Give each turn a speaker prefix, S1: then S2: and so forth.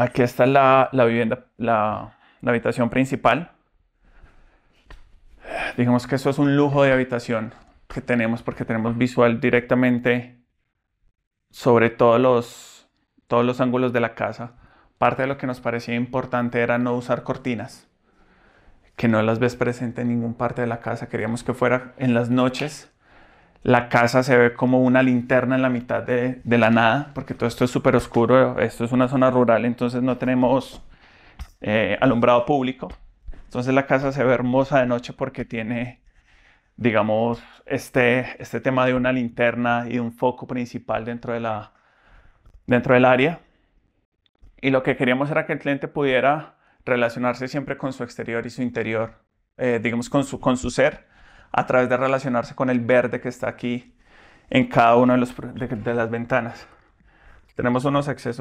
S1: Aquí está la, la vivienda, la, la, habitación principal. Digamos que eso es un lujo de habitación que tenemos porque tenemos visual directamente sobre todos los, todos los ángulos de la casa. Parte de lo que nos parecía importante era no usar cortinas, que no las ves presente en ningún parte de la casa. Queríamos que fuera en las noches la casa se ve como una linterna en la mitad de, la nada, porque todo esto es súper oscuro, esto es una zona rural, entonces no tenemos eh, alumbrado público. Entonces la casa se ve hermosa de noche porque tiene, digamos, este, este tema de una linterna y un foco principal dentro, de la, dentro del área. Y lo que queríamos era que el cliente pudiera relacionarse siempre con su exterior y su interior, eh, digamos, con su, con su ser a través de relacionarse con el verde que está aquí en cada una de, los, las ventanas. Tenemos unos accesos.